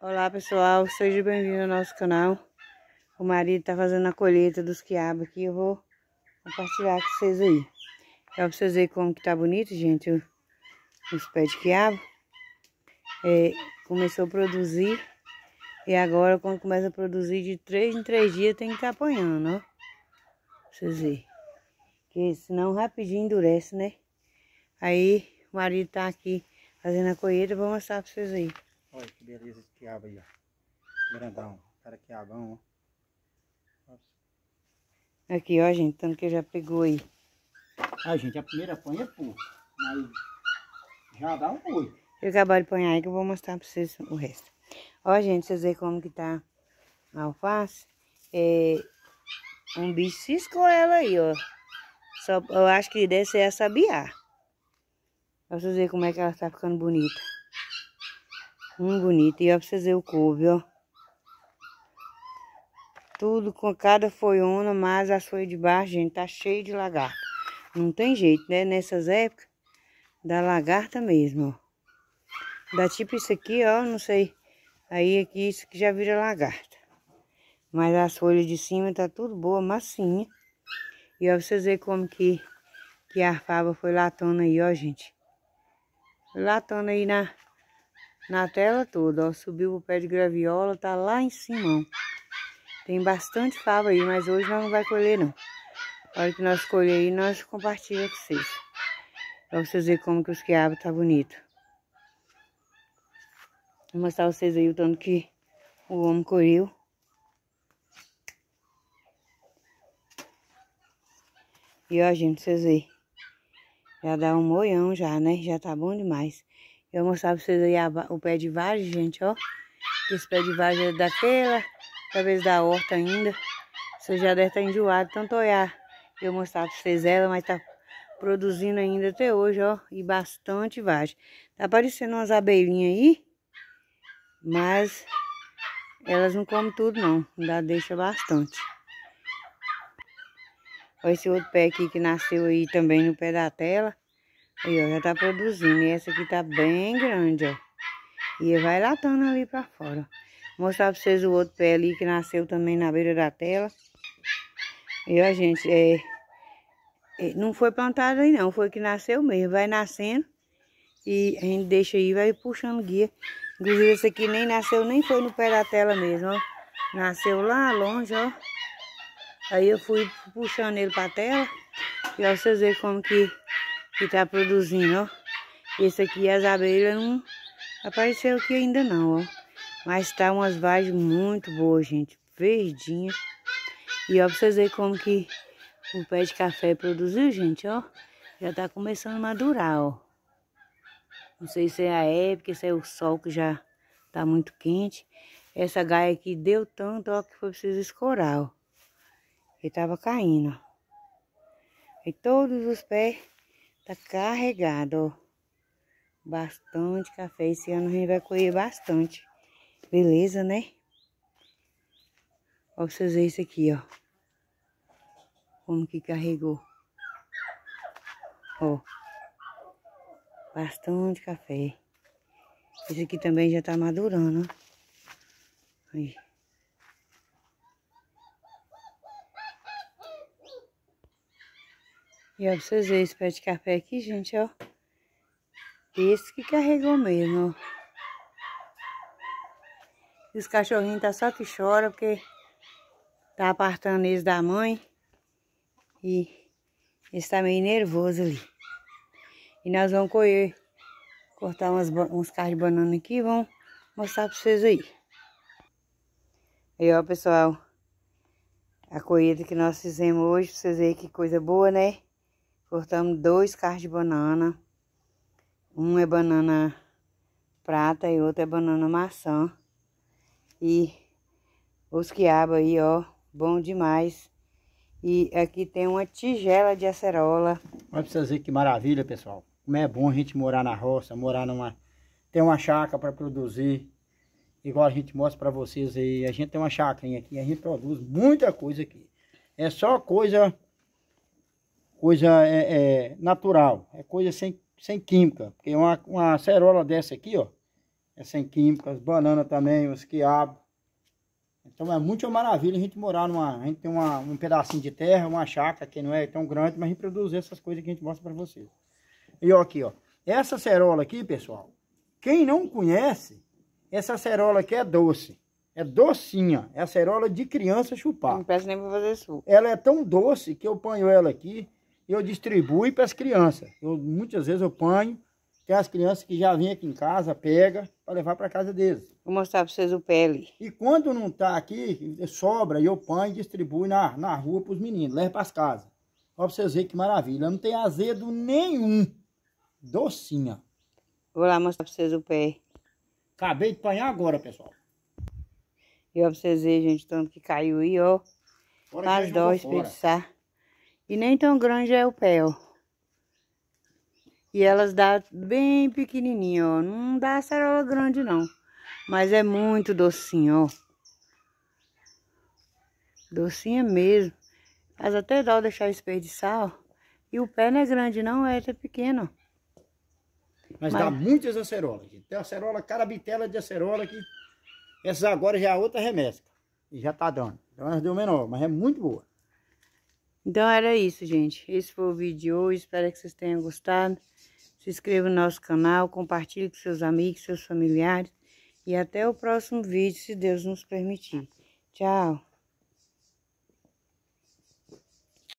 Olá pessoal, seja bem-vindo ao nosso canal. O marido tá fazendo a colheita dos quiabos aqui, eu vou compartilhar com vocês aí. Pra vocês verem como que tá bonito, gente, os pés de quiabo. É, começou a produzir e agora quando começa a produzir de três em três dias tem que estar tá apanhando, ó. Pra vocês verem. Porque senão rapidinho endurece, né? Aí o marido tá aqui fazendo a colheita, vou mostrar pra vocês aí. Olha que beleza de quiabo aí, ó. Grandão. Cara quiabão, ó. Aqui, ó, gente. Tanto que já pegou aí. Ah, gente, a primeira apanha é pouco. Mas já dá um oito. Eu acabei de apanhar aí que eu vou mostrar pra vocês o resto. Ó, gente, vocês veem como que tá a alface. É, um bicho ciscou ela aí, ó. Só, eu acho que deve ser a sabiá. Pra vocês verem como é que ela tá ficando bonita. Muito bonito. E olha pra vocês verem o couve, ó. Tudo com cada foiona, mas as folhas de baixo, gente, tá cheio de lagarto. Não tem jeito, né? Nessas épocas, da lagarta mesmo, ó. Dá tipo isso aqui, ó, não sei. Aí aqui, isso que já vira lagarta. Mas as folhas de cima tá tudo boa, massinha. E ó, pra vocês verem como que, que a fava foi latona aí, ó, gente. Foi latona aí na, na tela toda, ó. Subiu o pé de graviola, tá lá em cima. Tem bastante fava aí, mas hoje nós não vai colher, não. A hora que nós colher aí, nós compartilhamos com vocês. Pra vocês verem como que os quiabos tá bonito. Vou mostrar pra vocês aí o tanto que o homem colheu. E ó, gente, vocês verem, Já dá um moião já, né? Já tá bom demais. Eu vou mostrar pra vocês aí a, o pé de vagem, gente, ó. Esse pé de vagem é daquela, talvez da horta ainda. Você já deve estar tá enjoado, tanto olhar. É eu vou mostrar pra vocês ela, mas tá produzindo ainda até hoje, ó. E bastante vagem. Tá aparecendo umas abelhinhas aí, mas elas não comem tudo, não. Ainda deixa bastante. Olha esse outro pé aqui que nasceu aí também no pé da tela. Aí, ó, já tá produzindo. E essa aqui tá bem grande, ó. E vai latando ali pra fora. Vou mostrar pra vocês o outro pé ali que nasceu também na beira da tela. E, ó, gente, é, é... Não foi plantado aí, não. Foi que nasceu mesmo. Vai nascendo. E a gente deixa aí, vai puxando guia. Inclusive, esse aqui nem nasceu, nem foi no pé da tela mesmo, ó. Nasceu lá longe, ó. Aí eu fui puxando ele pra tela. E ó, vocês verem como que que tá produzindo, ó. Esse aqui, as abelhas não apareceu aqui ainda não, ó. Mas tá umas vagens muito boas, gente. Verdinha. E ó, pra vocês verem como que o pé de café produziu, gente, ó. Já tá começando a madurar, ó. Não sei se é a época, se é o sol que já tá muito quente. Essa gaia aqui deu tanto, ó, que foi preciso escorar, ó. Ele tava caindo, ó. E todos os pés Tá carregado, ó. Bastante café. Esse ano a gente vai colher bastante. Beleza, né? Ó, vocês verem isso aqui, ó. Como que carregou. Ó. Bastante café. Esse aqui também já tá madurando, ó. Aí. E ó, pra vocês verem esse pé de café aqui, gente, ó. Esse que carregou mesmo, ó. Os cachorrinhos tá só que chora, porque tá apartando eles da mãe. E esse tá meio nervoso ali. E nós vamos correr, cortar umas, uns carros de banana aqui e vamos mostrar pra vocês aí. Aí, ó, pessoal. A colheita que nós fizemos hoje, pra vocês verem que coisa boa, né? Cortamos dois carros de banana. Um é banana prata e outro é banana maçã. E os quiabos aí, ó, bom demais. E aqui tem uma tigela de acerola. Olha pra vocês verem que maravilha, pessoal. Como é bom a gente morar na roça, morar numa... Tem uma chácara para produzir. Igual a gente mostra para vocês aí. A gente tem uma chacrinha aqui, a gente produz muita coisa aqui. É só coisa coisa é, é, natural, é coisa sem, sem química. Porque uma, uma acerola dessa aqui, ó, é sem química, as bananas também, os quiabos. Então é muito maravilha a gente morar numa. A gente tem uma, um pedacinho de terra, uma chácara que não é tão grande, mas a gente produz essas coisas que a gente mostra para vocês. E ó, aqui, ó. Essa acerola aqui, pessoal, quem não conhece, essa acerola aqui é doce. É docinha. É acerola de criança chupar. Não peço nem pra fazer suco. Ela é tão doce que eu ponho ela aqui eu distribuo para as crianças. Eu, muitas vezes eu ponho, tem é as crianças que já vêm aqui em casa, pega para levar para casa deles. Vou mostrar para vocês o pele. E quando não está aqui, sobra, e eu ponho e distribuo na, na rua para os meninos, leva para as casas. Só para vocês verem que maravilha. Não tem azedo nenhum. Docinha. Vou lá mostrar para vocês o pé. Acabei de apanhar agora, pessoal. E ó, pra vocês verem, gente, tanto que caiu aí, ó. Fora Mas dó, espreguiçar. E nem tão grande é o pé, ó. E elas dá bem pequenininho, ó. Não dá acerola grande, não. Mas é muito docinho, ó. Docinha mesmo. Mas até dó deixar desperdiçar, ó. E o pé não é grande, não. É até pequeno, Mas, Mas... dá muitas acerolas. Tem acerola, carabitela de acerola que... Essas agora já é outra remessa. E já tá dando. Então elas deu menor, mas é muito boa. Então era isso, gente. Esse foi o vídeo de hoje. Espero que vocês tenham gostado. Se inscreva no nosso canal, compartilhe com seus amigos, seus familiares. E até o próximo vídeo, se Deus nos permitir. Tchau!